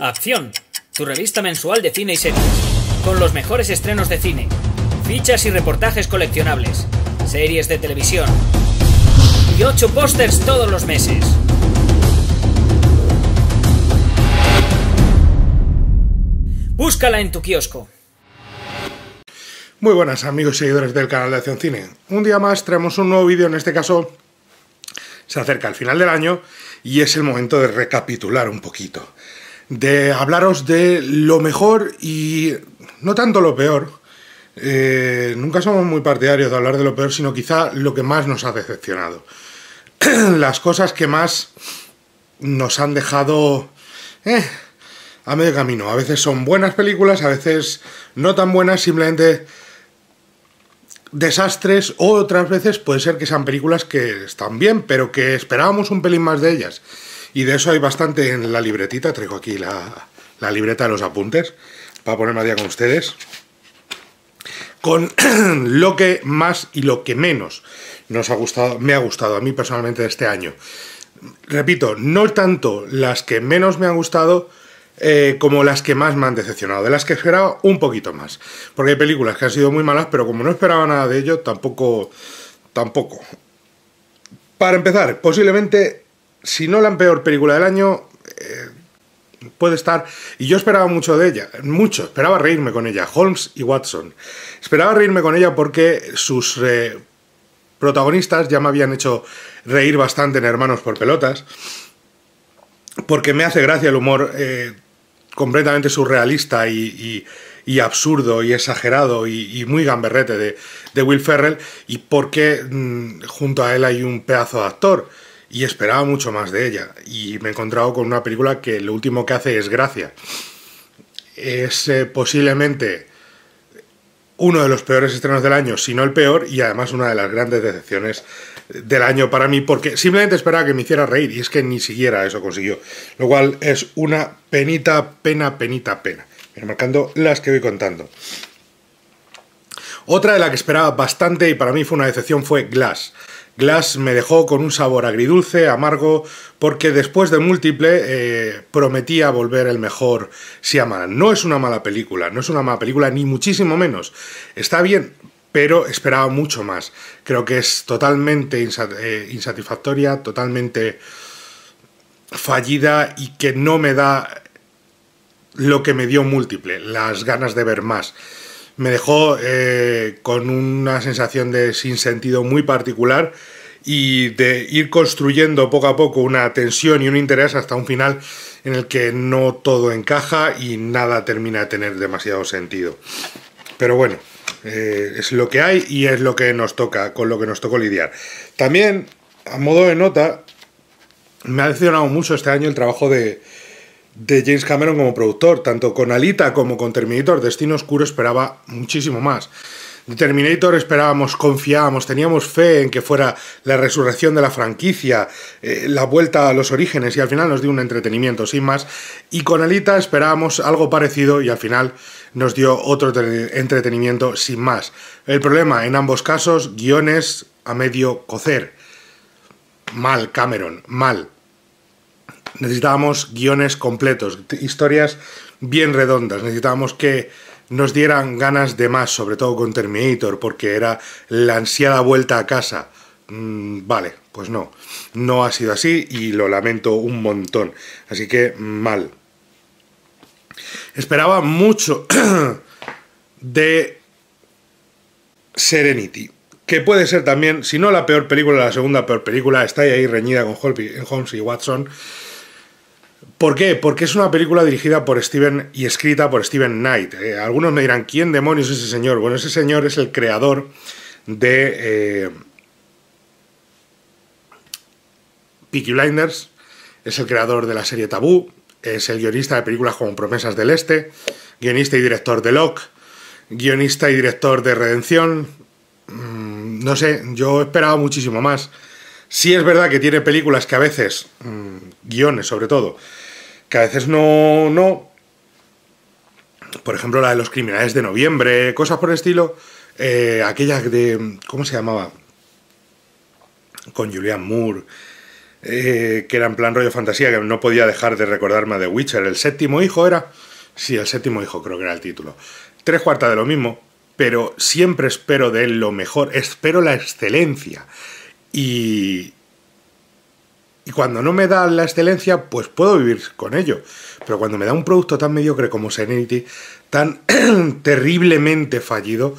Acción, tu revista mensual de cine y series, con los mejores estrenos de cine, fichas y reportajes coleccionables, series de televisión y 8 pósters todos los meses. Búscala en tu kiosco. Muy buenas amigos y seguidores del canal de Acción Cine. Un día más traemos un nuevo vídeo, en este caso se acerca el final del año y es el momento de recapitular un poquito, de hablaros de lo mejor y no tanto lo peor. Eh, nunca somos muy partidarios de hablar de lo peor, sino quizá lo que más nos ha decepcionado. Las cosas que más nos han dejado eh, a medio camino. A veces son buenas películas, a veces no tan buenas, simplemente desastres o otras veces puede ser que sean películas que están bien, pero que esperábamos un pelín más de ellas. Y de eso hay bastante en la libretita, traigo aquí la, la libreta de los apuntes para ponerme a día con ustedes. Con lo que más y lo que menos nos ha gustado, me ha gustado a mí personalmente de este año. Repito, no tanto las que menos me han gustado, eh, como las que más me han decepcionado, de las que esperaba un poquito más. Porque hay películas que han sido muy malas, pero como no esperaba nada de ello, tampoco. tampoco. Para empezar, posiblemente, si no la peor película del año, eh, puede estar. Y yo esperaba mucho de ella, mucho, esperaba reírme con ella, Holmes y Watson. Esperaba reírme con ella porque sus eh, protagonistas ya me habían hecho reír bastante en Hermanos por Pelotas porque me hace gracia el humor completamente surrealista y, absurdo y exagerado y, muy gamberrete de, Will Ferrell y porque mm, junto a él hay un pedazo de actor y esperaba mucho más de ella y me he encontrado con una película que lo último que hace es gracia. Es eh, posiblemente uno de los peores estrenos del año, si no el peor, y además una de las grandes decepciones del año para mí, porque simplemente esperaba que me hiciera reír y es que ni siquiera eso consiguió. Lo cual es una penita, pena, penita, pena. marcando las que voy contando. Otra de la que esperaba bastante y para mí fue una decepción fue Glass. Glass me dejó con un sabor agridulce, amargo, porque después de Múltiple eh, prometía volver el mejor si amara. No es una mala película, no es una mala película, ni muchísimo menos. Está bien, pero esperaba mucho más. Creo que es totalmente eh, insatisfactoria, totalmente fallida y que no me da lo que me dio múltiple, las ganas de ver más. Me dejó eh, con una sensación de sinsentido muy particular y de ir construyendo poco a poco una tensión y un interés hasta un final en el que no todo encaja y nada termina de tener demasiado sentido. Pero bueno, eh, es lo que hay y es lo que nos toca, con lo que nos tocó lidiar. También, a modo de nota, me ha decepcionado mucho este año el trabajo de, James Cameron como productor, tanto con Alita como con Terminator. Destino Oscuro esperaba muchísimo más. Terminator esperábamos, confiábamos, teníamos fe en que fuera la resurrección de la franquicia, eh, la vuelta a los orígenes y al final nos dio un entretenimiento sin más. Y con Alita esperábamos algo parecido y al final nos dio otro entretenimiento sin más. El problema en ambos casos, guiones a medio cocer. Mal, Cameron, mal. Necesitábamos guiones completos, historias bien redondas, necesitábamos que nos dieran ganas de más, sobre todo con Terminator, porque era la ansiada vuelta a casa. Mm, vale, pues no, no ha sido así y lo lamento un montón. Así que mal. Esperaba mucho de Serenity, que puede ser también, si no la peor película, la segunda peor película, está ahí reñida con Holmes y Watson. ¿Por qué? Porque es una película dirigida por Steven y escrita por Steven Knight. Eh. algunos me dirán, ¿quién demonios es ese señor? Bueno, ese señor es el creador de Picky eh, Peaky Blinders, es el creador de la serie Tabú, es el guionista de películas como Promesas del Este, guionista y director de Locke, guionista y director de Redención. Mm, no sé, yo esperaba muchísimo más. Sí es verdad que tiene películas que a veces, mm, guiones sobre todo, que a veces no, no. Por ejemplo, la de los criminales de noviembre, cosas por el estilo. Eh, aquella de. ¿Cómo se llamaba? Con Julian Moore eh, que era en plan rollo fantasía, que no podía dejar de recordarme de Witcher. El séptimo hijo era... Sí, el séptimo hijo creo que era el título. Tres cuartas de lo mismo, pero siempre espero de él lo mejor, espero la excelencia. Y, y cuando no me da la excelencia, pues puedo vivir con ello. Pero cuando me da un producto tan mediocre como Serenity, tan terriblemente fallido,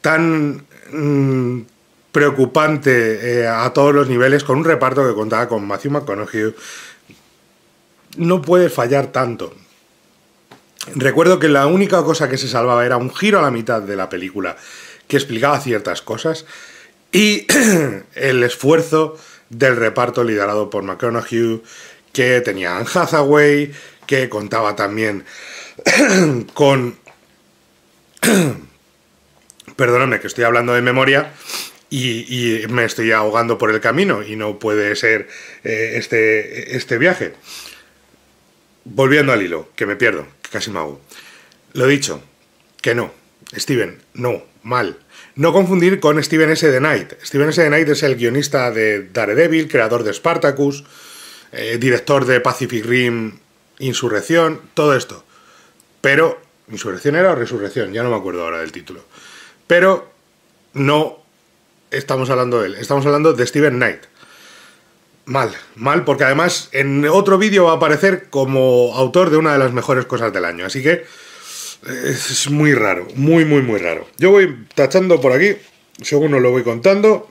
tan mm, preocupante eh, a todos los niveles, con un reparto que contaba con Matthew McConaughey, no puede fallar tanto. Recuerdo que la única cosa que se salvaba era un giro a la mitad de la película que explicaba ciertas cosas y el esfuerzo del reparto liderado por McConaughey, que tenía Anne Hathaway, que contaba también con... Perdóname que estoy hablando de memoria y, me estoy ahogando por el camino y no puede ser eh, este, este viaje. Volviendo al hilo, que me pierdo, que casi me hago. Lo dicho, que no. Steven, no, mal. No confundir con Steven S. de Knight. Steven S. The Knight es el guionista de Daredevil, creador de Spartacus, eh, director de Pacific Rim, Insurrección, todo esto. Pero, ¿Insurrección era o Resurrección? Ya no me acuerdo ahora del título. Pero no estamos hablando de él. Estamos hablando de Steven Knight. Mal, mal, porque además en otro vídeo va a aparecer como autor de una de las mejores cosas del año. Así que es muy raro, muy, muy, muy raro. Yo voy tachando por aquí, según os lo voy contando.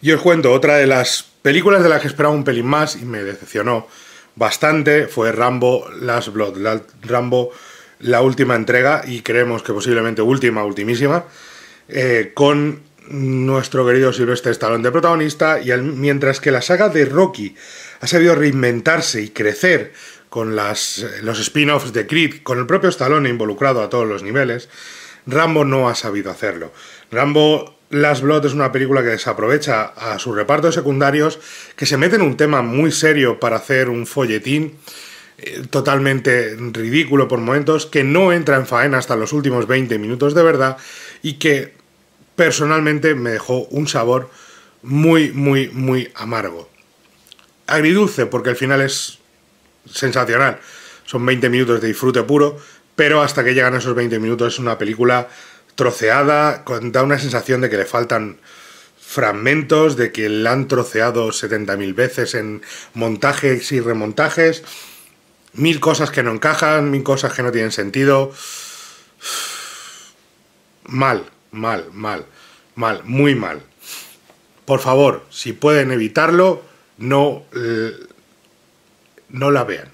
Y os cuento otra de las películas de las que esperaba un pelín más y me decepcionó bastante. Fue Rambo Last Blood, Rambo la última entrega y creemos que posiblemente última, ultimísima. Eh, con nuestro querido Silvestre Stallone de protagonista, y mientras que la saga de Rocky ha sabido reinventarse y crecer con eh, los spin-offs de Creed, con el propio Stallone involucrado a todos los niveles, Rambo no ha sabido hacerlo. Rambo Last Blood es una película que desaprovecha a sus repartos secundarios, que se mete en un tema muy serio para hacer un folletín eh, totalmente ridículo por momentos, que no entra en faena hasta los últimos 20 minutos de verdad y que personalmente me dejó un sabor muy, muy, muy amargo. Agridulce, porque al final es sensacional. Son 20 minutos de disfrute puro, pero hasta que llegan esos 20 minutos es una película troceada, con, da una sensación de que le faltan fragmentos, de que la han troceado 70.000 veces en montajes y remontajes, mil cosas que no encajan, mil cosas que no tienen sentido. Mal, mal, mal, mal, muy mal. Por favor, si pueden evitarlo, no, eh, no la vean.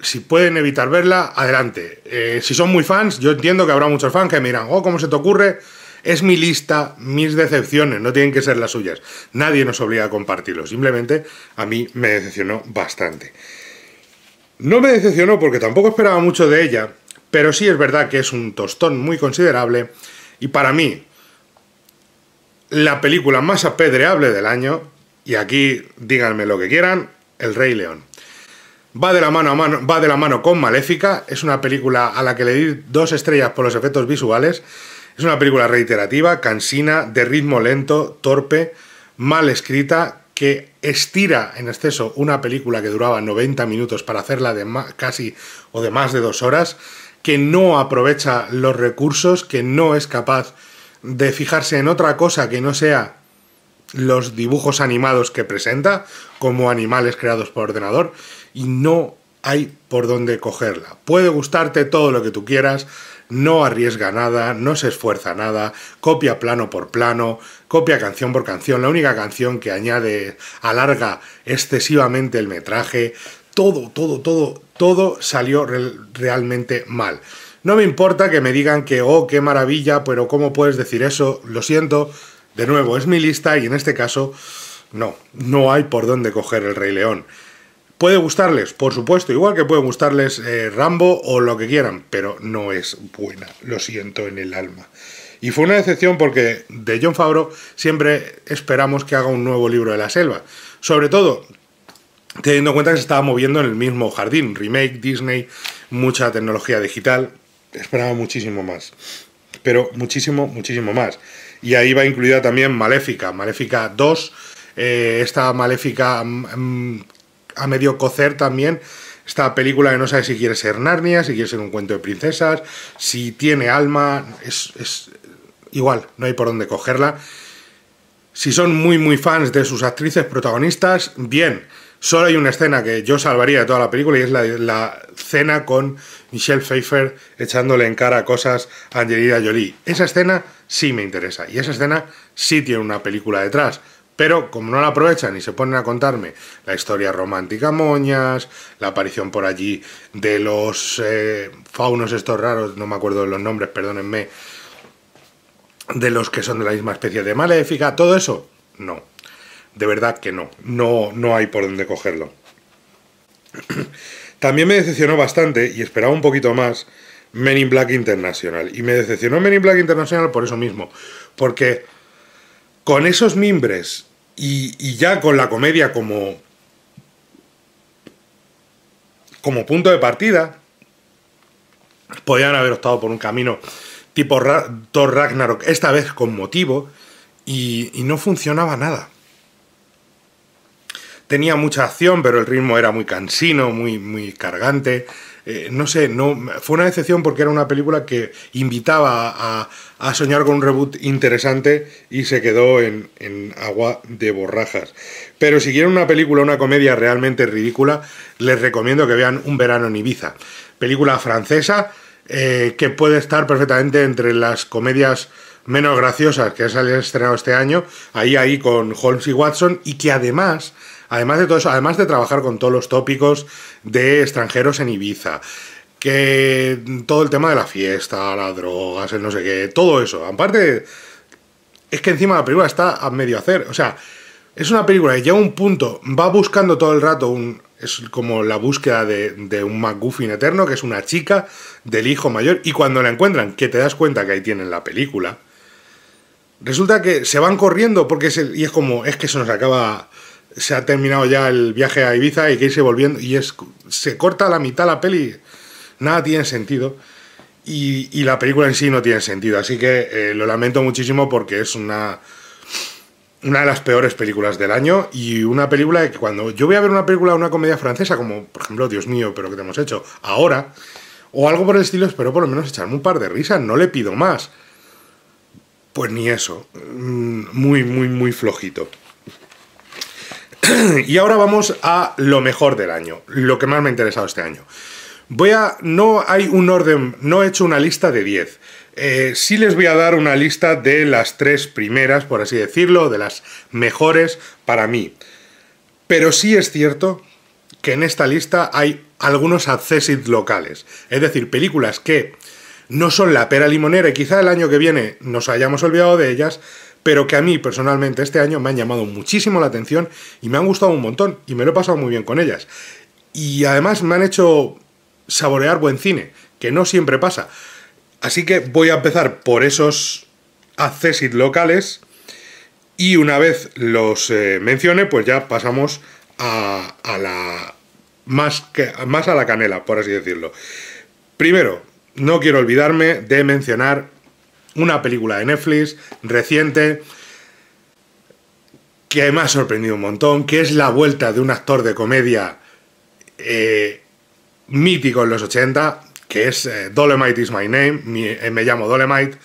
Si pueden evitar verla, adelante. Eh, si son muy fans, yo entiendo que habrá muchos fans que me dirán, oh, ¿cómo se te ocurre? Es mi lista, mis decepciones, no tienen que ser las suyas. Nadie nos obliga a compartirlo, simplemente a mí me decepcionó bastante. No me decepcionó porque tampoco esperaba mucho de ella, pero sí es verdad que es un tostón muy considerable y para mí la película más apedreable del año, y aquí díganme lo que quieran, El Rey León. Va de, la mano a mano, va de la mano con Maléfica, es una película a la que le di dos estrellas por los efectos visuales, es una película reiterativa, cansina, de ritmo lento, torpe, mal escrita, que estira en exceso una película que duraba 90 minutos para hacerla de casi o de más de dos horas, que no aprovecha los recursos, que no es capaz de fijarse en otra cosa que no sea los dibujos animados que presenta, como animales creados por ordenador, y no hay por dónde cogerla. Puede gustarte todo lo que tú quieras, no arriesga nada, no se esfuerza nada, copia plano por plano, copia canción por canción, la única canción que añade, alarga excesivamente el metraje, todo, todo, todo todo salió realmente mal. No me importa que me digan que, oh, qué maravilla, pero ¿cómo puedes decir eso? Lo siento, de nuevo, es mi lista y en este caso, no, no hay por dónde coger el Rey León. Puede gustarles, por supuesto, igual que puede gustarles eh, Rambo o lo que quieran, pero no es buena, lo siento en el alma. Y fue una decepción porque de John Favreau siempre esperamos que haga un nuevo libro de la selva. Sobre todo, teniendo en cuenta que se estaba moviendo en el mismo jardín. Remake, Disney, mucha tecnología digital. Esperaba muchísimo más. Pero muchísimo, muchísimo más. Y ahí va incluida también Maléfica, Maléfica 2. Eh, esta Maléfica mm, mm, a medio cocer también. Esta película que no sabe si quiere ser Narnia, si quiere ser un cuento de princesas, si tiene alma. Es, es igual, no hay por dónde cogerla. Si son muy, muy fans de sus actrices protagonistas, bien Solo hay una escena que yo salvaría de toda la película y es la, escena con Michelle Pfeiffer echándole en cara cosas a Angelina Jolie. Esa escena sí me interesa y esa escena sí tiene una película detrás. Pero como no la aprovechan y se ponen a contarme la historia romántica moñas, la aparición por allí de los eh, faunos estos raros, no me acuerdo de los nombres, perdónenme, de los que son de la misma especie de maléfica, todo eso, no de verdad que no, no, no hay por dónde cogerlo. También me decepcionó bastante y esperaba un poquito más Men in Black International. Y me decepcionó Men in Black International por eso mismo. Porque con esos mimbres y, ya con la comedia como, como punto de partida, podían haber optado por un camino tipo Thor Ragnarok, esta vez con motivo, y no funcionaba nada. Tenía mucha acción, pero el ritmo era muy cansino, muy, muy cargante. Eh, no sé, no, fue una decepción porque era una película que invitaba a, soñar con un reboot interesante y se quedó en, agua de borrajas. Pero si quieren una película, una comedia realmente ridícula, les recomiendo que vean Un verano en Ibiza. Película francesa eh, que puede estar perfectamente entre las comedias menos graciosas que se han estrenado este año, ahí ahí con Holmes y Watson, y que además Además de todo eso, además de trabajar con todos los tópicos de extranjeros en Ibiza, que todo el tema de la fiesta, las drogas, el no sé qué, todo eso. Aparte, es que encima la película está a medio hacer. O sea, es una película que llega a un punto, va buscando todo el rato un. Es como la búsqueda de, un McGuffin eterno, que es una chica del hijo mayor, y cuando la encuentran, que te das cuenta que ahí tienen la película, resulta que se van corriendo porque y es como, es que se nos acaba se ha terminado ya el viaje a Ibiza y que irse volviendo. Y es, se corta a la mitad la peli. Nada tiene sentido. Y, la película en sí no tiene sentido. Así que eh, lo lamento muchísimo porque es una, una de las peores películas del año. Y una película que cuando yo voy a ver una película una comedia francesa, como por ejemplo, Dios mío, pero que te hemos hecho ahora, o algo por el estilo, espero por lo menos echarme un par de risas. No le pido más. Pues ni eso. Mm, muy, muy, muy flojito. y ahora vamos a lo mejor del año, lo que más me ha interesado este año. Voy a... no hay un orden, no he hecho una lista de 10. Eh, sí les voy a dar una lista de las tres primeras, por así decirlo, de las mejores para mí. Pero sí es cierto que en esta lista hay algunos accesits locales, es decir, películas que no son la pera limonera y quizá el año que viene nos hayamos olvidado de ellas, pero que a mí personalmente este año me han llamado muchísimo la atención y me han gustado un montón y me lo he pasado muy bien con ellas. Y además me han hecho saborear buen cine, que no siempre pasa. Así que voy a empezar por esos accesit locales y una vez los eh, mencione, pues ya pasamos a, la más, que, más a la canela, por así decirlo. Primero, no quiero olvidarme de mencionar una película de Netflix reciente que me ha sorprendido un montón, que es la vuelta de un actor de comedia eh, mítico en los 80, que es eh, Dolemite is my name, eh, me llamo Dolemite,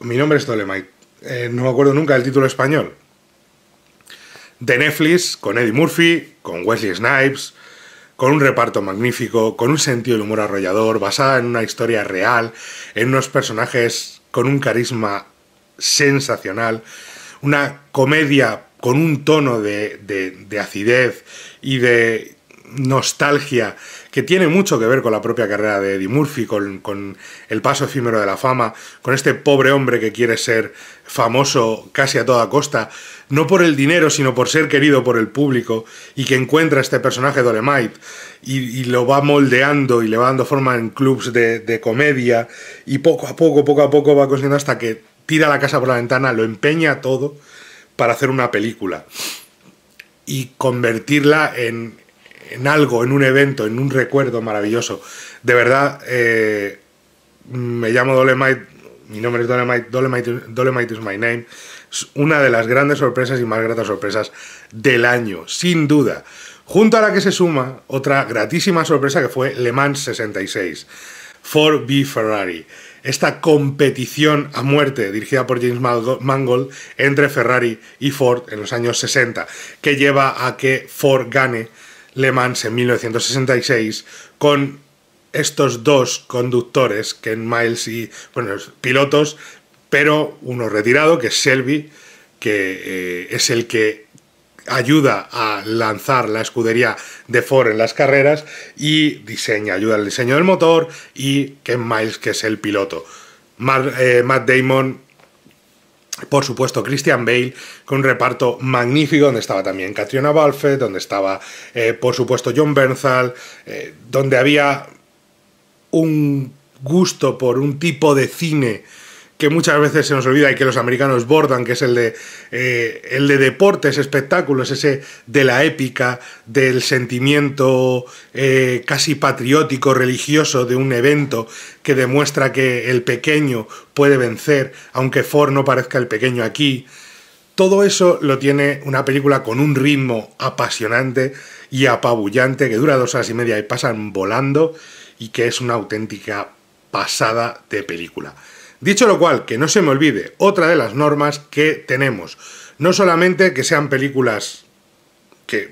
mi nombre es Dolemite, no me acuerdo nunca del título español, de Netflix, con Eddie Murphy, con Wesley Snipes, con un reparto magnífico, con un sentido del humor arrollador, basada en una historia real, en unos personajes con un carisma sensacional, una comedia con un tono de, de, de acidez y de nostalgia que tiene mucho que ver con la propia carrera de Eddie Murphy, con, el paso efímero de la fama, con este pobre hombre que quiere ser famoso casi a toda costa, no por el dinero, sino por ser querido por el público, y que encuentra este personaje Dolemite y, y lo va moldeando y le va dando forma en clubs de, de comedia, y poco a poco, poco a poco va consiguiendo hasta que tira la casa por la ventana, lo empeña todo para hacer una película y convertirla en, en algo, en un evento, en un recuerdo maravilloso. De verdad, eh, me llamo Dolemite, mi nombre es Dolemite, Dolemite, is my name. Es una de las grandes sorpresas y más gratas sorpresas del año, sin duda. Junto a la que se suma otra gratísima sorpresa que fue Le Mans 66, Ford v Ferrari. Esta competición a muerte dirigida por James Mangold entre Ferrari y Ford en los años 60, que lleva a que Ford gane le Mans en 1966 con estos dos conductores, Ken Miles y, bueno, pilotos, pero uno retirado, que es Shelby, que eh, es el que ayuda a lanzar la escudería de Ford en las carreras y diseña, ayuda al diseño del motor y Ken Miles, que es el piloto. Eh, Matt Damon por supuesto, Christian Bale, con un reparto magnífico, donde estaba también Catriona Balfe, donde estaba, eh, por supuesto, John Bernthal, eh, donde había un gusto por un tipo de cine que muchas veces se nos olvida y que los americanos bordan, que es el de, eh, el de deportes, espectáculos, ese de la épica, del sentimiento eh, casi patriótico, religioso de un evento que demuestra que el pequeño puede vencer, aunque Ford no parezca el pequeño aquí. Todo eso lo tiene una película con un ritmo apasionante y apabullante que dura dos horas y media y pasan volando y que es una auténtica pasada de película. Dicho lo cual, que no se me olvide, otra de las normas que tenemos, no solamente que sean películas que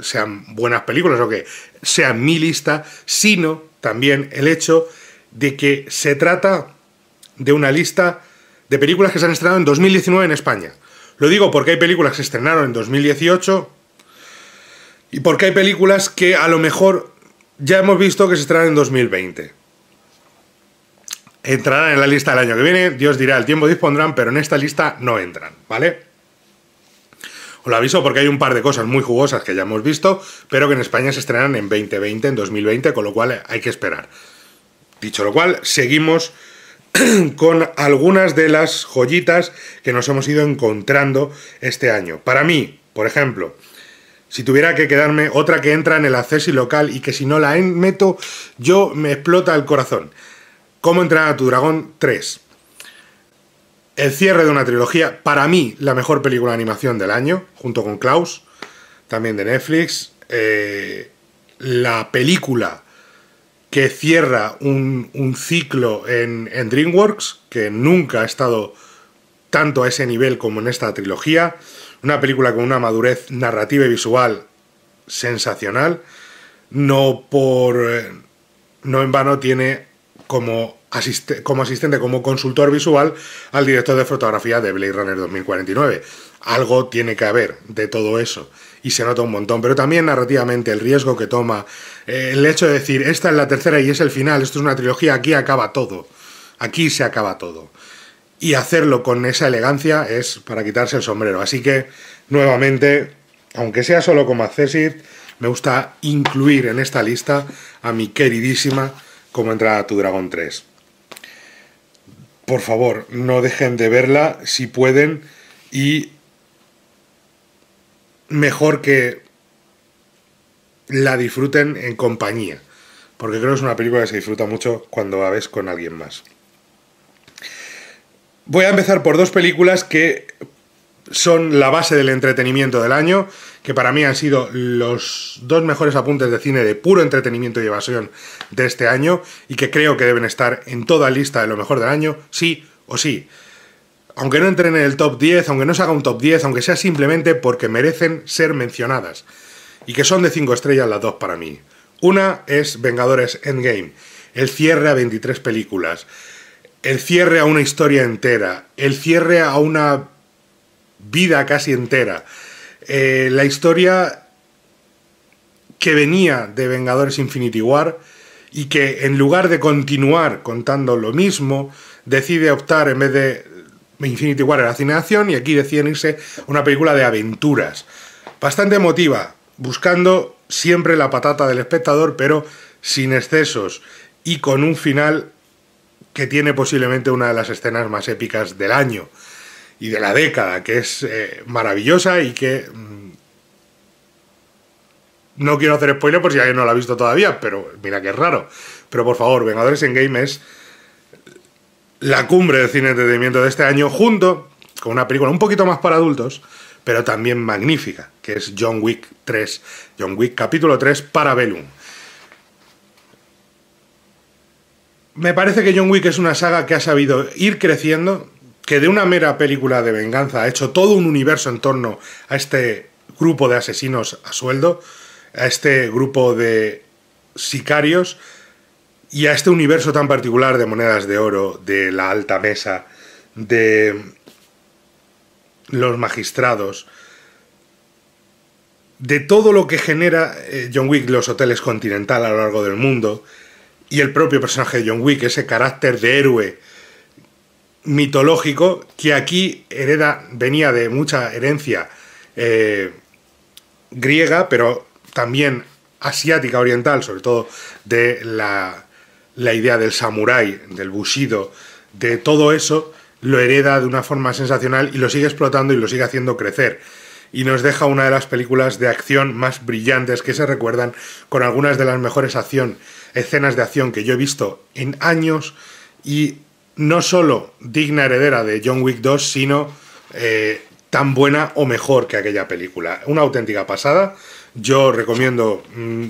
sean buenas películas o que sean mi lista, sino también el hecho de que se trata de una lista de películas que se han estrenado en 2019 en España. Lo digo porque hay películas que se estrenaron en 2018 y porque hay películas que a lo mejor ya hemos visto que se estrenan en 2020 entrarán en la lista del año que viene, Dios dirá, el tiempo dispondrán, pero en esta lista no entran, ¿vale? Os lo aviso porque hay un par de cosas muy jugosas que ya hemos visto, pero que en España se estrenan en 2020, en 2020, con lo cual hay que esperar. Dicho lo cual, seguimos con algunas de las joyitas que nos hemos ido encontrando este año. Para mí, por ejemplo, si tuviera que quedarme otra que entra en el acceso local y que si no la meto, yo me explota el corazón. Cómo entrenar a tu dragón 3. El cierre de una trilogía, para mí la mejor película de animación del año, junto con Klaus, también de Netflix. Eh, la película que cierra un, ciclo en, en, DreamWorks, que nunca ha estado tanto a ese nivel como en esta trilogía. Una película con una madurez narrativa y visual sensacional. No por. Eh, no en vano tiene como, asistente, como consultor visual al director de fotografía de Blade Runner 2049. Algo tiene que haber de todo eso y se nota un montón, pero también narrativamente el riesgo que toma, eh, el hecho de decir, esta es la tercera y es el final, esto es una trilogía, aquí acaba todo, aquí se acaba todo. Y hacerlo con esa elegancia es para quitarse el sombrero. Así que, nuevamente, aunque sea solo como accesir, me gusta incluir en esta lista a mi queridísima cómo entra tu Dragón 3. Por favor, no dejen de verla si pueden y mejor que la disfruten en compañía, porque creo que es una película que se disfruta mucho cuando la ves con alguien más. Voy a empezar por dos películas que son la base del entretenimiento del año que para mí han sido los dos mejores apuntes de cine de puro entretenimiento y evasión de este año y que creo que deben estar en toda lista de lo mejor del año, sí o sí. Aunque no entren en el top 10, aunque no se haga un top 10, aunque sea simplemente porque merecen ser mencionadas. Y que son de 5 estrellas las dos para mí. Una es Vengadores Endgame, el cierre a 23 películas, el cierre a una historia entera, el cierre a una vida casi entera eh, la historia que venía de Vengadores Infinity War y que en lugar de continuar contando lo mismo, decide optar en vez de Infinity War era la y aquí deciden irse una película de aventuras. Bastante emotiva, buscando siempre la patata del espectador, pero sin excesos y con un final que tiene posiblemente una de las escenas más épicas del año y de la década, que es eh, maravillosa y que... Mm, no quiero hacer spoiler por si alguien no la ha visto todavía, pero mira que es raro. Pero por favor, Vengadores en Game es la cumbre del cine de entretenimiento de este año, junto con una película un poquito más para adultos, pero también magnífica, que es John Wick 3, John Wick capítulo 3 para Me parece que John Wick es una saga que ha sabido ir creciendo que de una mera película de venganza ha hecho todo un universo en torno a este grupo de asesinos a sueldo, a este grupo de sicarios y a este universo tan particular de monedas de oro, de la alta mesa, de los magistrados, de todo lo que genera eh, John Wick, los hoteles continental a lo largo del mundo, y el propio personaje de John Wick, ese carácter de héroe mitológico que aquí hereda, venía de mucha herencia eh, griega, pero también asiática oriental, sobre todo de la, la idea del samurái, del bushido, de todo eso, lo hereda de una forma sensacional y lo sigue explotando y lo sigue haciendo crecer. Y nos deja una de las películas de acción más brillantes que se recuerdan con algunas de las mejores acción, escenas de acción que yo he visto en años y no solo digna heredera de John Wick 2, sino eh, tan buena o mejor que aquella película. Una auténtica pasada. Yo recomiendo mm,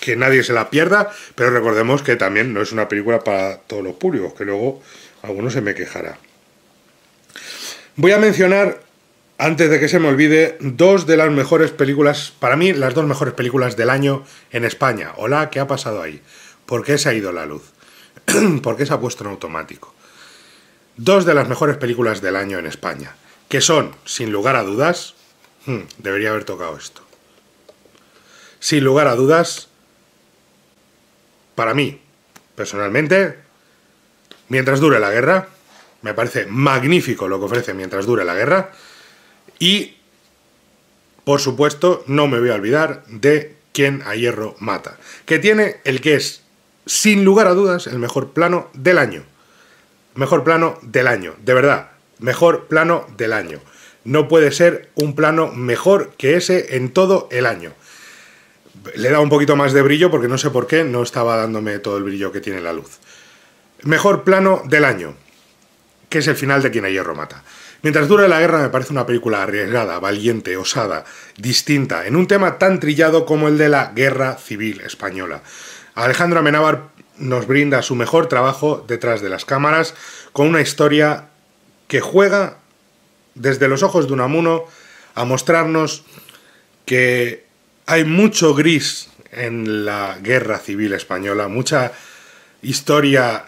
que nadie se la pierda, pero recordemos que también no es una película para todos los públicos, que luego alguno se me quejará. Voy a mencionar, antes de que se me olvide, dos de las mejores películas, para mí las dos mejores películas del año en España. Hola, ¿qué ha pasado ahí? ¿Por qué se ha ido la luz? ¿Por qué se ha puesto en automático? dos de las mejores películas del año en España, que son, sin lugar a dudas, hmm, debería haber tocado esto. Sin lugar a dudas, para mí, personalmente, mientras dure la guerra, me parece magnífico lo que ofrece mientras dure la guerra, y, por supuesto, no me voy a olvidar de quien a hierro mata, que tiene el que es, sin lugar a dudas, el mejor plano del año mejor plano del año, de verdad, mejor plano del año. No puede ser un plano mejor que ese en todo el año. Le he dado un poquito más de brillo porque no sé por qué no estaba dándome todo el brillo que tiene la luz. Mejor plano del año, que es el final de Quien a Hierro Mata. Mientras dure la guerra me parece una película arriesgada, valiente, osada, distinta, en un tema tan trillado como el de la guerra civil española. Alejandro Amenábar nos brinda su mejor trabajo detrás de las cámaras, con una historia que juega desde los ojos de un amuno a mostrarnos que hay mucho gris en la guerra civil española, mucha historia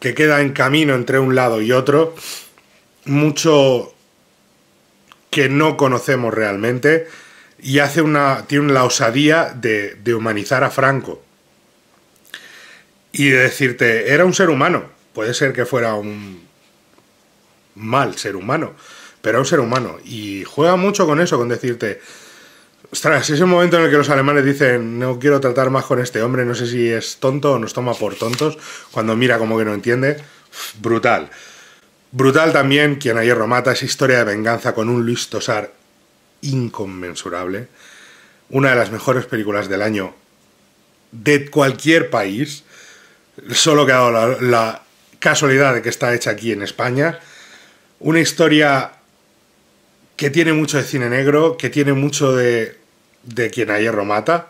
que queda en camino entre un lado y otro, mucho que no conocemos realmente, y hace una, tiene la osadía de, de humanizar a Franco y decirte, era un ser humano. Puede ser que fuera un mal ser humano, pero era un ser humano. Y juega mucho con eso, con decirte, Ostras, ese momento en el que los alemanes dicen no quiero tratar más con este hombre, no sé si es tonto o nos toma por tontos, cuando mira como que no entiende, brutal. Brutal también quien ayer hierro mata, esa historia de venganza con un Luis Tosar inconmensurable. Una de las mejores películas del año de cualquier país solo que la, casualidad de que está hecha aquí en España. Una historia que tiene mucho de cine negro, que tiene mucho de, de quien a hierro mata,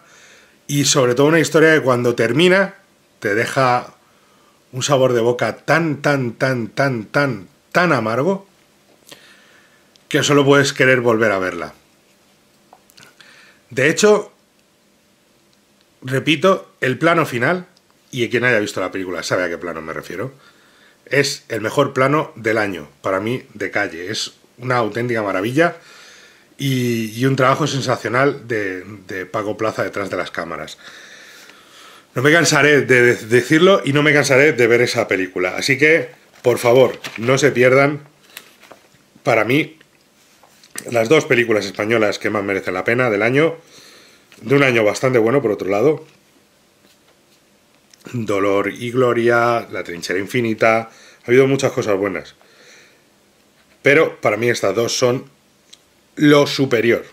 y sobre todo una historia que cuando termina te deja un sabor de boca tan, tan, tan, tan, tan, tan amargo, que solo puedes querer volver a verla. De hecho, repito, el plano final y quien haya visto la película sabe a qué plano me refiero, es el mejor plano del año, para mí, de calle. Es una auténtica maravilla y, un trabajo sensacional de, Pago Paco Plaza detrás de las cámaras. No me cansaré de decirlo y no me cansaré de ver esa película. Así que, por favor, no se pierdan, para mí, las dos películas españolas que más merecen la pena del año, de un año bastante bueno, por otro lado, Dolor y Gloria, La Trinchera Infinita, ha habido muchas cosas buenas. Pero para mí estas dos son lo superior.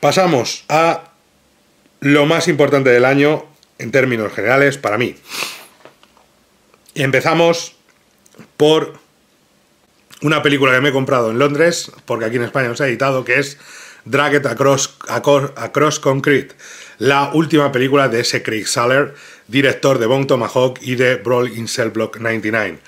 Pasamos a lo más importante del año en términos generales para mí. Y empezamos por una película que me he comprado en Londres, porque aquí en España no se ha editado, que es Drag Across, Across Concrete, la última película de ese Craig Saller director de Bone Tomahawk y de Brawl in Cell Block 99.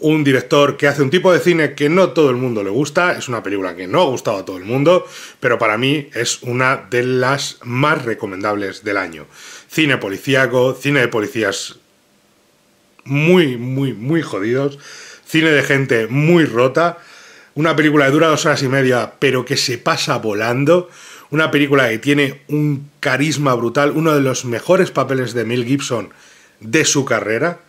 Un director que hace un tipo de cine que no todo el mundo le gusta, es una película que no ha gustado a todo el mundo, pero para mí es una de las más recomendables del año. Cine policíaco, cine de policías muy, muy, muy jodidos, cine de gente muy rota, una película que dura dos horas y media, pero que se pasa volando, una película que tiene un carisma brutal, uno de los mejores papeles de Mel Gibson de su carrera,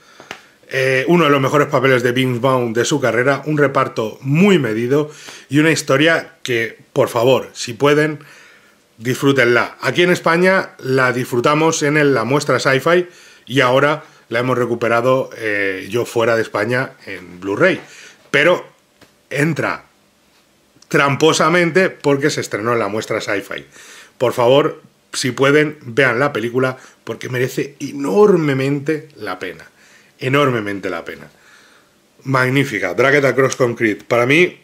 eh, uno de los mejores papeles de Vince Vaughn de su carrera, un reparto muy medido y una historia que, por favor, si pueden, disfrútenla. Aquí en España la disfrutamos en la muestra sci-fi y ahora la hemos recuperado eh, yo fuera de España en Blu-ray. Pero entra tramposamente porque se estrenó en la muestra Sci-Fi. Por favor, si pueden, vean la película porque merece enormemente la pena. Enormemente la pena. Magnífica, Dragheta Cross Concrete. Para mí,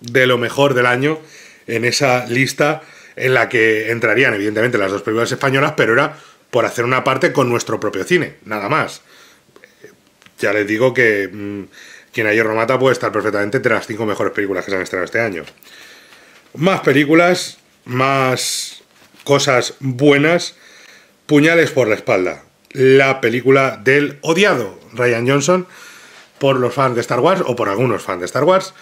de lo mejor del año en esa lista en la que entrarían, evidentemente, las dos películas españolas, pero era por hacer una parte con nuestro propio cine, nada más. Ya les digo que... Mm, quien ayer lo mata puede estar perfectamente entre las cinco mejores películas que se han estrenado este año. Más películas, más cosas buenas. Puñales por la espalda. La película del odiado Ryan Johnson por los fans de Star Wars o por algunos fans de Star Wars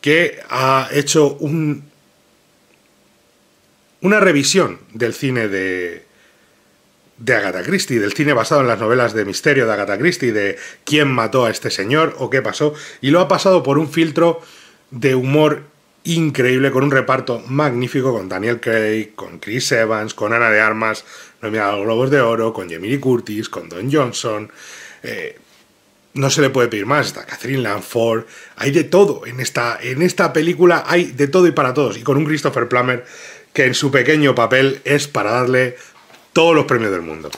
que ha hecho un, una revisión del cine de, de Agatha Christie, del cine basado en las novelas de misterio de Agatha Christie, de quién mató a este señor o qué pasó, y lo ha pasado por un filtro de humor increíble, con un reparto magnífico, con Daniel Craig, con Chris Evans, con Ana de Armas, nominada a Globos de Oro, con Jamie Curtis, con Don Johnson. Eh, no se le puede pedir más, está Catherine Lanford, hay de todo en esta, en esta película, hay de todo y para todos, y con un Christopher Plummer que en su pequeño papel es para darle todos los premios del mundo.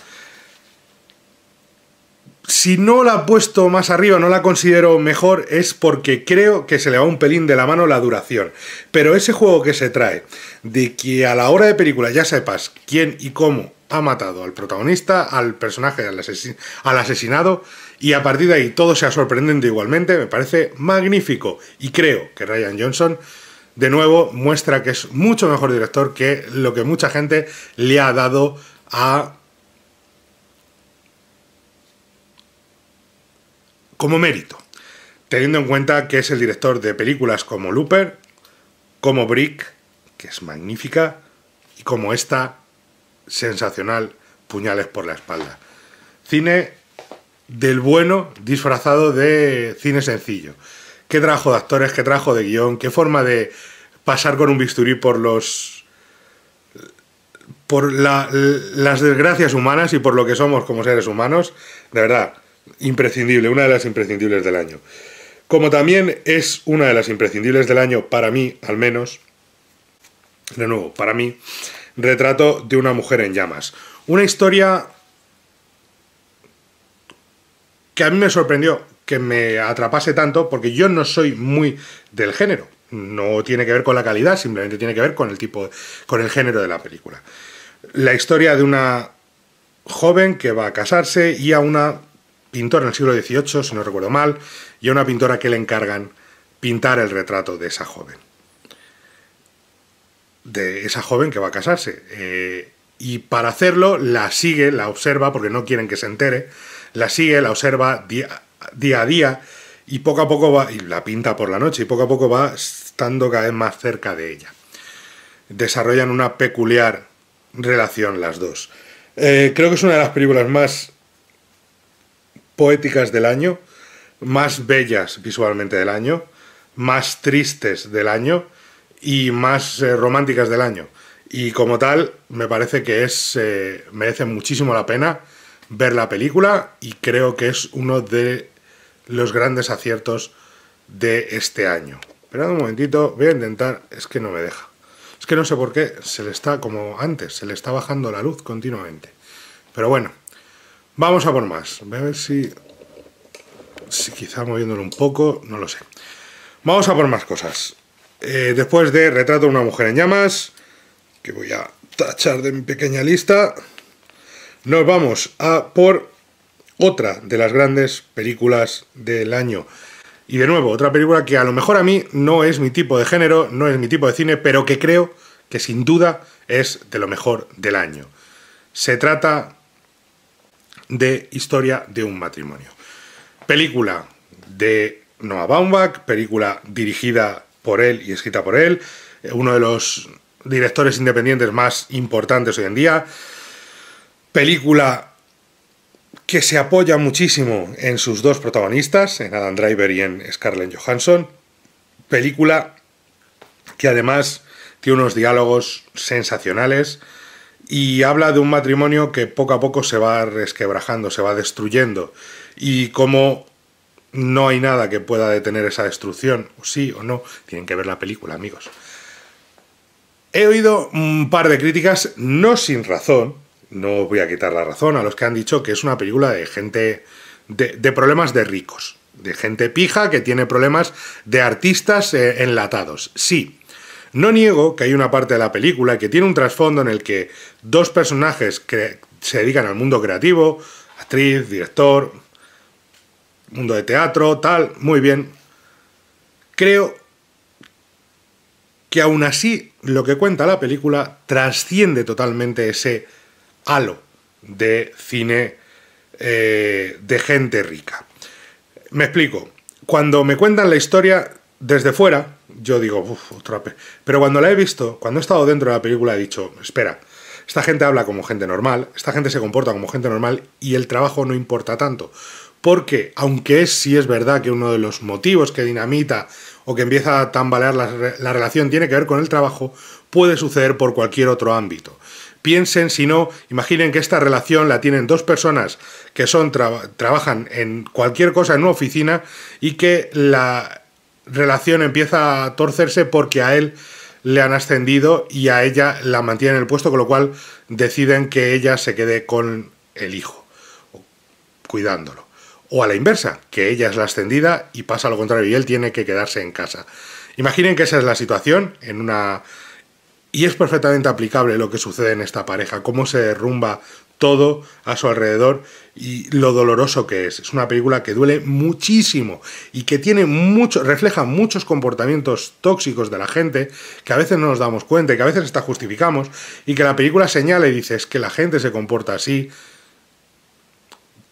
Si no la he puesto más arriba, no la considero mejor, es porque creo que se le va un pelín de la mano la duración. Pero ese juego que se trae, de que a la hora de película ya sepas quién y cómo ha matado al protagonista, al personaje, al, asesinado, y a partir de ahí todo sea sorprendente igualmente, me parece magnífico. Y creo que Ryan Johnson, de nuevo, muestra que es mucho mejor director que lo que mucha gente le ha dado como mérito, teniendo en cuenta que es el director de películas como Looper, como Brick, que es magnífica, y como esta sensacional Puñales por la espalda. Cine del bueno disfrazado de cine sencillo. ¿Qué trajo de actores? ¿Qué trajo de guión? ¿Qué forma de pasar con un bisturí por los por las desgracias humanas y por lo que somos como seres humanos, de verdad, imprescindible, una de las imprescindibles del año. Como también es una de las imprescindibles del año, para mí al menos, de nuevo, para mí, retrato de una mujer en llamas. Una historia que a mí me sorprendió, que me atrapase tanto, porque yo no soy muy del género. No tiene que ver con la calidad, simplemente tiene que ver con el tipo, con el género de la película la historia de una joven que va a casarse y a una pintora en el siglo XVIII, si no recuerdo mal, y a una pintora que le encargan pintar el retrato de esa joven. De esa joven que va a casarse. Eh, y para hacerlo la sigue, la observa, porque no quieren que se entere, la sigue, la observa día, día a día y poco a poco va, y la pinta por la noche, y poco a poco va estando cada vez más cerca de ella. Desarrollan una peculiar relación las dos. Eh, creo que es una de las películas más poéticas del año, más bellas visualmente del año, más tristes del año y más eh, románticas del año. Y como tal, me parece que es eh, merece muchísimo la pena ver la película y creo que es uno de los grandes aciertos de este año. Esperad un momentito, voy a intentar, es que no me deja que no sé por qué, se le está, como antes, se le está bajando la luz continuamente. Pero bueno, vamos a por más. a ver si, si quizá moviéndolo un poco, no lo sé. Vamos a por más cosas. Eh, después de Retrato de una mujer en llamas, que voy a tachar de mi pequeña lista, nos vamos a por otra de las grandes películas del año y de nuevo, otra película que a lo mejor a mí no es mi tipo de género, no es mi tipo de cine, pero que creo que sin duda es de lo mejor del año. Se trata de Historia de un matrimonio. Película de Noah Baumbach, película dirigida por él y escrita por él, uno de los directores independientes más importantes hoy en día. Película que se apoya muchísimo en sus dos protagonistas, en Adam Driver y en Scarlett Johansson. Película que además tiene unos diálogos sensacionales y habla de un matrimonio que poco a poco se va resquebrajando, se va destruyendo y cómo no hay nada que pueda detener esa destrucción, o sí o no, tienen que ver la película, amigos. He oído un par de críticas, no sin razón, no voy a quitar la razón a los que han dicho que es una película de gente de, problemas de ricos, de gente pija que tiene problemas de artistas eh, enlatados. Sí, no niego que hay una parte de la película que tiene un trasfondo en el que dos personajes que se dedican al mundo creativo, actriz, director, mundo de teatro, tal, muy bien. Creo que aún así lo que cuenta la película trasciende totalmente ese halo de cine eh, de gente rica. Me explico. Cuando me cuentan la historia desde fuera, yo digo, uff, otra Pero cuando la he visto, cuando he estado dentro de la película, he dicho, espera, esta gente habla como gente normal, esta gente se comporta como gente normal y el trabajo no importa tanto. Porque, aunque sí es verdad que uno de los motivos que dinamita o que empieza a tambalear la relación tiene que ver con el trabajo, puede suceder por cualquier otro ámbito. Piensen, si no, imaginen que esta relación la tienen dos personas que son trabajan en cualquier cosa en una oficina y que la relación empieza a torcerse porque a él le han ascendido y a ella la mantienen en el puesto, con lo cual deciden que ella se quede con el hijo, cuidándolo. O a la inversa, que ella es la ascendida y pasa lo contrario y él tiene que quedarse en casa. Imaginen que esa es la situación en una y es perfectamente aplicable lo que sucede en esta pareja, cómo se derrumba todo a su alrededor y lo doloroso que es. Es una película que duele muchísimo y que tiene mucho, refleja muchos comportamientos tóxicos de la gente que a veces no nos damos cuenta y que a veces hasta justificamos y que la película señala y dice es que la gente se comporta así.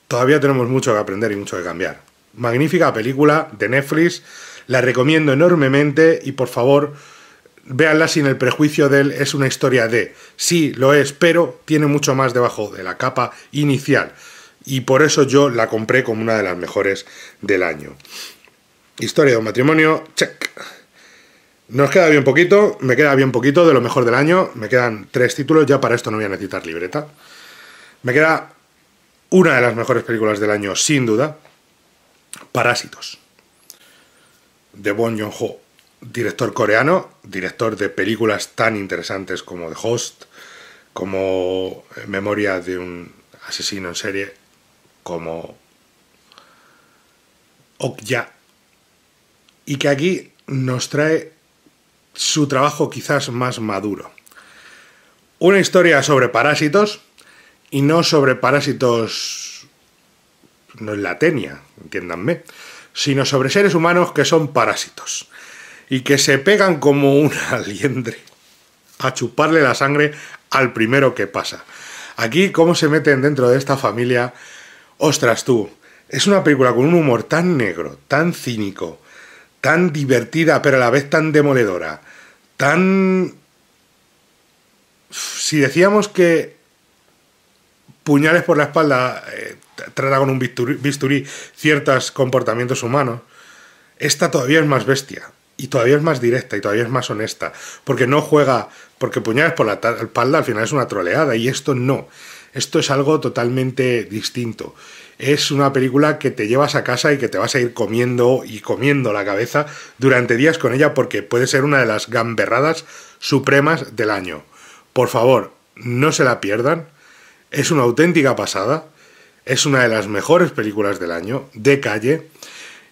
Todavía tenemos mucho que aprender y mucho que cambiar. Magnífica película de Netflix, la recomiendo enormemente y por favor véanla sin el prejuicio de él, es una historia de, sí, lo es, pero tiene mucho más debajo de la capa inicial. Y por eso yo la compré como una de las mejores del año. Historia de un matrimonio, check. Nos queda bien poquito, me queda bien poquito de lo mejor del año. Me quedan tres títulos, ya para esto no voy a necesitar libreta. Me queda una de las mejores películas del año, sin duda. Parásitos. De Bon Joon-ho director coreano, director de películas tan interesantes como The Host, como Memoria de un asesino en serie, como Okja, y que aquí nos trae su trabajo quizás más maduro. Una historia sobre parásitos, y no sobre parásitos, no es la tenia, entiéndanme, sino sobre seres humanos que son parásitos y que se pegan como un liendre a chuparle la sangre al primero que pasa. Aquí, cómo se meten dentro de esta familia, ostras tú, es una película con un humor tan negro, tan cínico, tan divertida, pero a la vez tan demoledora, tan... Si decíamos que puñales por la espalda eh, trata con un bisturí ciertos comportamientos humanos, esta todavía es más bestia y todavía es más directa y todavía es más honesta, porque no juega, porque puñales por la espalda al final es una troleada y esto no, esto es algo totalmente distinto. Es una película que te llevas a casa y que te vas a ir comiendo y comiendo la cabeza durante días con ella porque puede ser una de las gamberradas supremas del año. Por favor, no se la pierdan. Es una auténtica pasada. Es una de las mejores películas del año, de calle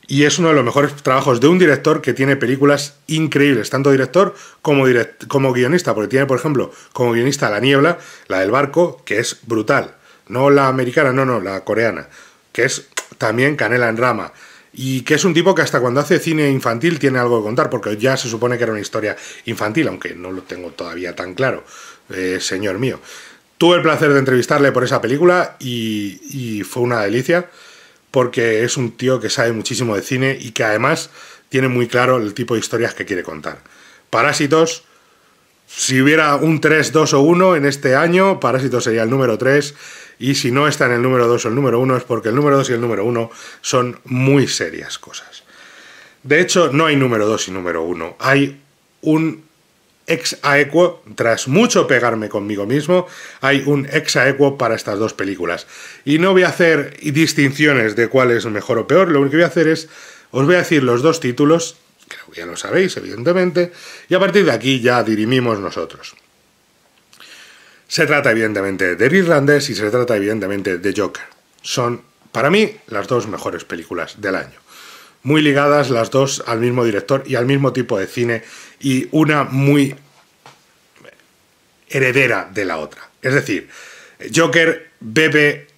y es uno de los mejores trabajos de un director que tiene películas increíbles, tanto director como, como guionista, porque tiene, por ejemplo, como guionista La Niebla, la del barco, que es brutal. No la americana, no, no, la coreana, que es también Canela en Rama. Y que es un tipo que hasta cuando hace cine infantil tiene algo que contar, porque ya se supone que era una historia infantil, aunque no lo tengo todavía tan claro, eh, señor mío. Tuve el placer de entrevistarle por esa película y, y fue una delicia porque es un tío que sabe muchísimo de cine y que además tiene muy claro el tipo de historias que quiere contar. Parásitos, si hubiera un 3, 2 o 1 en este año, Parásitos sería el número 3 y si no está en el número 2 o el número 1 es porque el número 2 y el número 1 son muy serias cosas. De hecho, no hay número 2 y número 1, hay un ex aequo, tras mucho pegarme conmigo mismo, hay un ex aequo para estas dos películas. Y no voy a hacer distinciones de cuál es mejor o peor, lo único que voy a hacer es, os voy a decir los dos títulos, creo que ya lo sabéis, evidentemente, y a partir de aquí ya dirimimos nosotros. Se trata evidentemente de irlandés y se trata evidentemente de Joker. Son, para mí, las dos mejores películas del año. Muy ligadas las dos al mismo director y al mismo tipo de cine y una muy heredera de la otra. Es decir, Joker bebe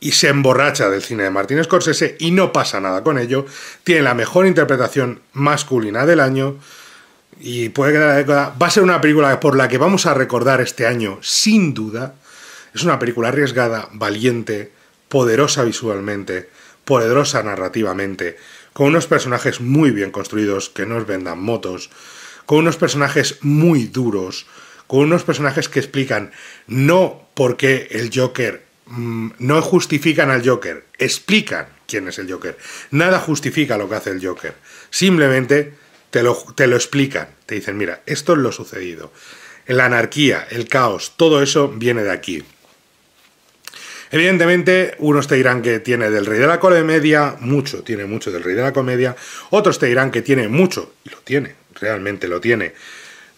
y se emborracha del cine de Martin Scorsese y no pasa nada con ello. Tiene la mejor interpretación masculina del año y puede quedar Va a ser una película por la que vamos a recordar este año sin duda. Es una película arriesgada, valiente, poderosa visualmente, poderosa narrativamente, con unos personajes muy bien construidos que nos vendan motos con unos personajes muy duros, con unos personajes que explican no por qué el Joker, mm, no justifican al Joker, explican quién es el Joker. Nada justifica lo que hace el Joker. Simplemente te lo, te lo explican, te dicen, mira, esto es lo sucedido. La anarquía, el caos, todo eso viene de aquí. Evidentemente, unos te dirán que tiene del rey de la comedia, mucho, tiene mucho del rey de la comedia, otros te dirán que tiene mucho, y lo tiene, realmente lo tiene,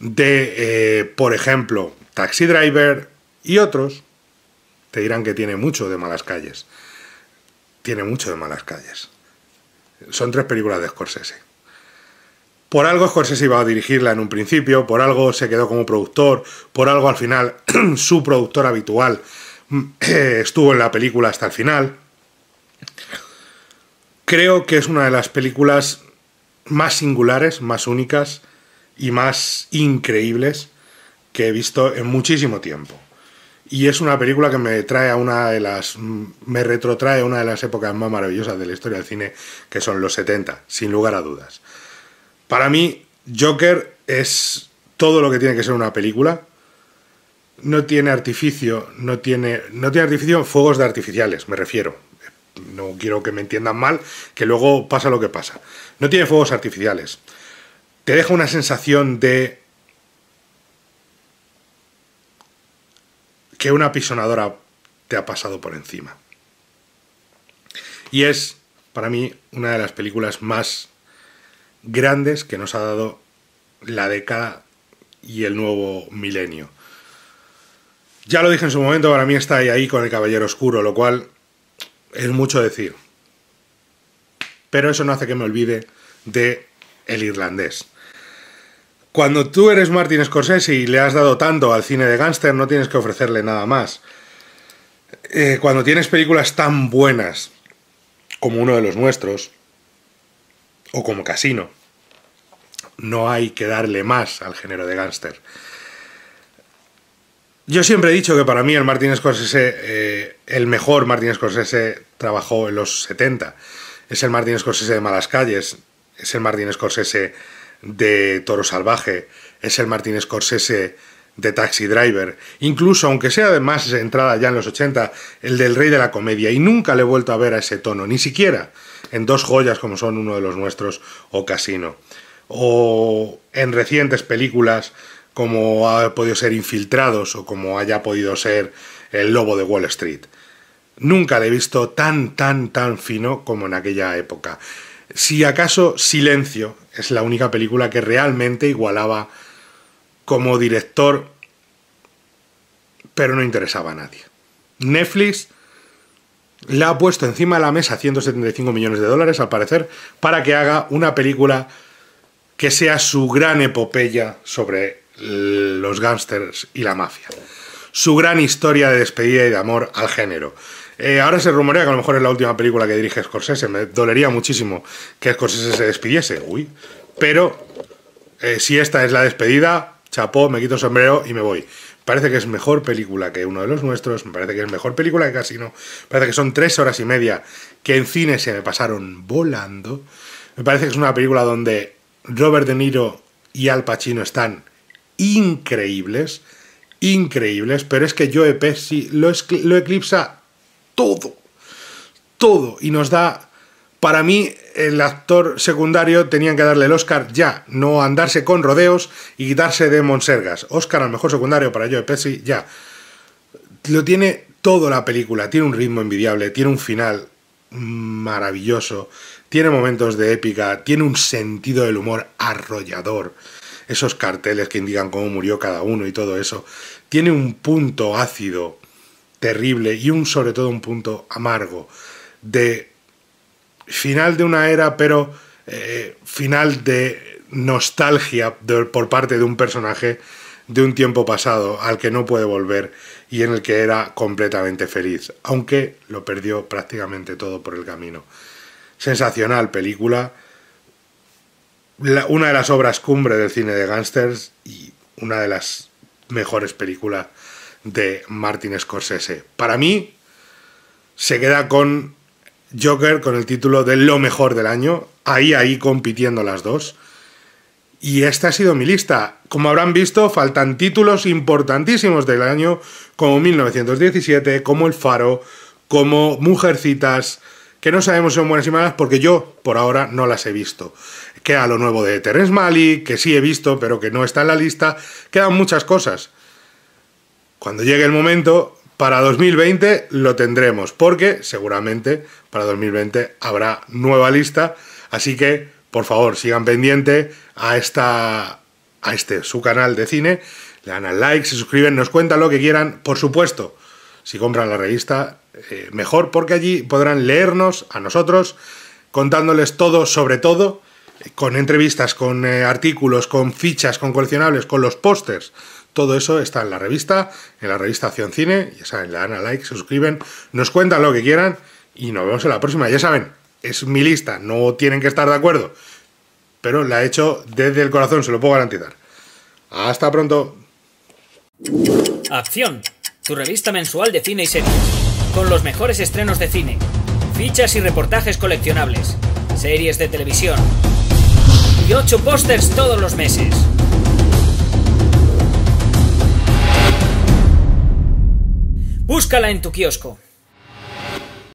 de, eh, por ejemplo, Taxi Driver y otros, te dirán que tiene mucho de malas calles. Tiene mucho de malas calles. Son tres películas de Scorsese. Por algo Scorsese iba a dirigirla en un principio, por algo se quedó como productor, por algo al final su productor habitual eh, estuvo en la película hasta el final. Creo que es una de las películas más singulares, más únicas y más increíbles que he visto en muchísimo tiempo. Y es una película que me trae a una de las. me retrotrae a una de las épocas más maravillosas de la historia del cine, que son los 70, sin lugar a dudas. Para mí, Joker es todo lo que tiene que ser una película. No tiene artificio, no tiene. No tiene artificio fuegos de artificiales, me refiero no quiero que me entiendan mal, que luego pasa lo que pasa. No tiene fuegos artificiales. Te deja una sensación de que una pisonadora te ha pasado por encima. Y es, para mí, una de las películas más grandes que nos ha dado la década y el nuevo milenio. Ya lo dije en su momento, para mí está ahí, ahí con el Caballero Oscuro, lo cual es mucho decir. Pero eso no hace que me olvide de el irlandés. Cuando tú eres Martin Scorsese y le has dado tanto al cine de gángster, no tienes que ofrecerle nada más. Eh, cuando tienes películas tan buenas como uno de los nuestros, o como Casino, no hay que darle más al género de gángster. Yo siempre he dicho que para mí el Martin Scorsese, eh, el mejor Martin Scorsese, trabajó en los 70. Es el Martin Scorsese de Malas Calles, es el Martin Scorsese de Toro Salvaje, es el Martin Scorsese de Taxi Driver, incluso aunque sea de más entrada ya en los 80, el del Rey de la Comedia, y nunca le he vuelto a ver a ese tono, ni siquiera en dos joyas como son uno de los nuestros o Casino, o en recientes películas como ha podido ser Infiltrados o como haya podido ser El Lobo de Wall Street. Nunca le he visto tan, tan, tan fino como en aquella época. Si acaso Silencio es la única película que realmente igualaba como director, pero no interesaba a nadie. Netflix la ha puesto encima de la mesa 175 millones de dólares, al parecer, para que haga una película que sea su gran epopeya sobre los gángsters y la mafia. Su gran historia de despedida y de amor al género. Eh, ahora se rumorea que a lo mejor es la última película que dirige Scorsese. Me dolería muchísimo que Scorsese se despidiese. Uy. Pero eh, si esta es la despedida, chapó, me quito el sombrero y me voy. Parece que es mejor película que uno de los nuestros, me parece que es mejor película que Casino, parece que son tres horas y media que en cine se me pasaron volando. Me parece que es una película donde Robert De Niro y Al Pacino están increíbles, increíbles, pero es que Joe Pesci lo, eclipsa todo, todo, y nos da... Para mí, el actor secundario tenían que darle el Oscar ya, no andarse con rodeos y quitarse de Monsergas. Oscar al mejor secundario para Joe Pesci, ya. Lo tiene todo la película, tiene un ritmo envidiable, tiene un final maravilloso, tiene momentos de épica, tiene un sentido del humor arrollador esos carteles que indican cómo murió cada uno y todo eso, tiene un punto ácido terrible y un sobre todo un punto amargo de final de una era, pero eh, final de nostalgia por parte de un personaje de un tiempo pasado al que no puede volver y en el que era completamente feliz, aunque lo perdió prácticamente todo por el camino. Sensacional película, una de las obras cumbre del cine de Gangsters y una de las mejores películas de Martin Scorsese. Para mí, se queda con Joker con el título de lo mejor del año, ahí, ahí compitiendo las dos. Y esta ha sido mi lista. Como habrán visto, faltan títulos importantísimos del año, como 1917, como El Faro, como Mujercitas, que no sabemos si son buenas y malas porque yo por ahora no las he visto. Queda lo nuevo de Terence Mali, que sí he visto pero que no está en la lista, quedan muchas cosas. Cuando llegue el momento, para 2020 lo tendremos, porque seguramente para 2020 habrá nueva lista, así que por favor sigan pendiente a esta a este su canal de cine, le dan al like, se suscriben, nos cuentan lo que quieran, por supuesto. Si compran la revista, eh, mejor porque allí podrán leernos a nosotros contándoles todo sobre todo, con entrevistas, con eh, artículos, con fichas, con coleccionables, con los pósters. Todo eso está en la revista, en la revista Acción Cine, ya saben, le dan a like, se suscriben, nos cuentan lo que quieran y nos vemos en la próxima. Ya saben, es mi lista, no tienen que estar de acuerdo, pero la he hecho desde el corazón, se lo puedo garantizar. Hasta pronto. Acción, tu revista mensual de cine y series con los mejores estrenos de cine, fichas y reportajes coleccionables, series de televisión y ocho pósters todos los meses. Búscala en tu kiosco.